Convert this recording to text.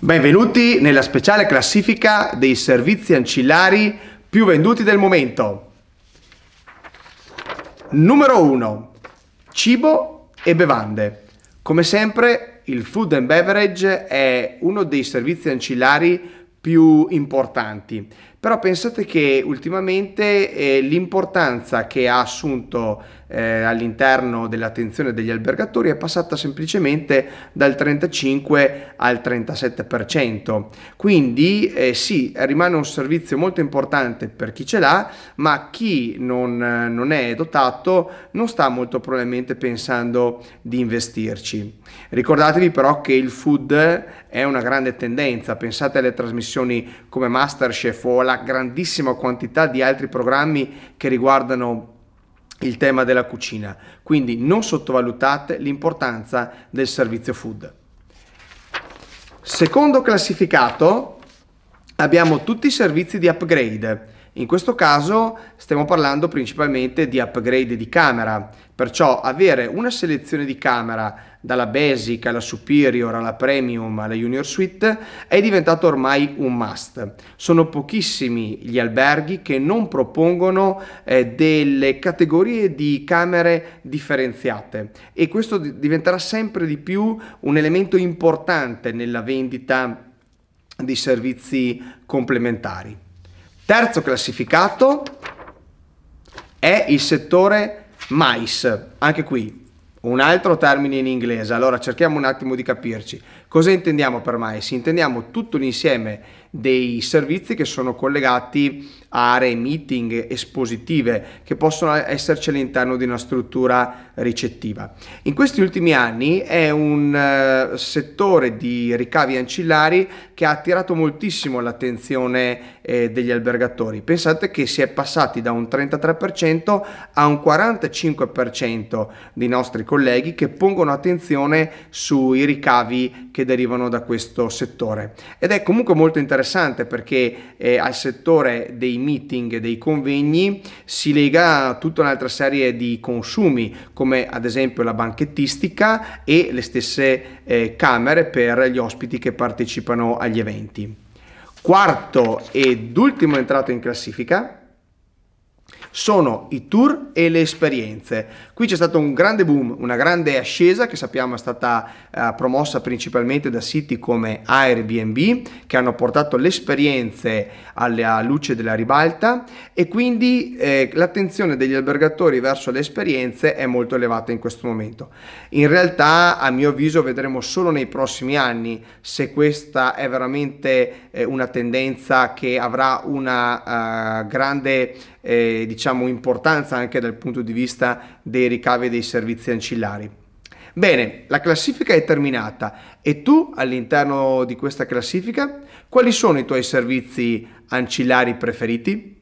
Benvenuti nella speciale classifica dei servizi ancillari più venduti del momento. Numero 1. Cibo e bevande. Come sempre il food and beverage è uno dei servizi ancillari più importanti, però pensate che ultimamente eh, l'importanza che ha assunto eh, all'interno dell'attenzione degli albergatori è passata semplicemente dal 35 al 37%. Quindi eh, sì, rimane un servizio molto importante per chi ce l'ha, ma chi non, eh, non è dotato non sta molto probabilmente pensando di investirci. Ricordatevi però che il food è una grande tendenza, pensate alle trasmissioni come Masterchef o alla grandissima quantità di altri programmi che riguardano il tema della cucina, quindi non sottovalutate l'importanza del servizio food. Secondo classificato abbiamo tutti i servizi di upgrade in questo caso stiamo parlando principalmente di upgrade di camera, perciò avere una selezione di camera dalla basic alla superior alla premium alla junior suite è diventato ormai un must. Sono pochissimi gli alberghi che non propongono eh, delle categorie di camere differenziate e questo diventerà sempre di più un elemento importante nella vendita di servizi complementari. Terzo classificato è il settore mais, anche qui un altro termine in inglese, allora cerchiamo un attimo di capirci. Cosa intendiamo per mais? Intendiamo tutto l'insieme dei servizi che sono collegati a aree meeting espositive che possono esserci all'interno di una struttura ricettiva. In questi ultimi anni è un eh, settore di ricavi ancillari che ha attirato moltissimo l'attenzione eh, degli albergatori. Pensate che si è passati da un 33% a un 45% dei nostri colleghi che pongono attenzione sui ricavi che derivano da questo settore ed è comunque molto interessante interessante perché eh, al settore dei meeting, e dei convegni, si lega tutta un'altra serie di consumi, come ad esempio la banchettistica e le stesse eh, camere per gli ospiti che partecipano agli eventi. Quarto ed ultimo entrato in classifica sono i tour e le esperienze. Qui c'è stato un grande boom, una grande ascesa che sappiamo è stata eh, promossa principalmente da siti come Airbnb che hanno portato le esperienze alla luce della ribalta e quindi eh, l'attenzione degli albergatori verso le esperienze è molto elevata in questo momento. In realtà a mio avviso vedremo solo nei prossimi anni se questa è veramente eh, una tendenza che avrà una eh, grande eh, diciamo, importanza anche dal punto di vista dei ricavi dei servizi ancillari. Bene, la classifica è terminata e tu all'interno di questa classifica quali sono i tuoi servizi ancillari preferiti?